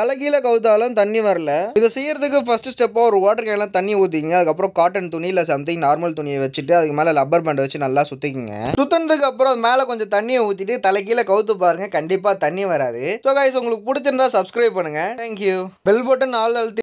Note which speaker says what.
Speaker 1: தலைகீழ கவுத்தாலும் தண்ணி வரல
Speaker 2: இதை செய்யறதுக்கு ஃபர்ஸ்ட் ஸ்டெப்பாக ஒரு வாட்டர் கேனில் தண்ணி ஊற்றிக்கிங்க அதுக்கப்புறம் காட்டன் துணி இல்லை சம்திங் நார்மல் துணியை வச்சுட்டு அதுக்கு மேலே லப்பர் பேண்ட் வச்சு நல்லா சுற்றிக்கிங்க சுத்தினதுக்கு அப்புறம் மேலே கொஞ்சம் தண்ணியை ஊற்றிட்டு தலைகீழ கவுத்து பாருங்க கண்டிப்பாக தண்ணி வராது ஸோ காய்ஸ் உங்களுக்கு பிடிச்சிருந்தா சப்ஸ்கிரைப் பண்ணுங்க தேங்க்யூ பெல் பட்டன் ஆள் அழுத்தி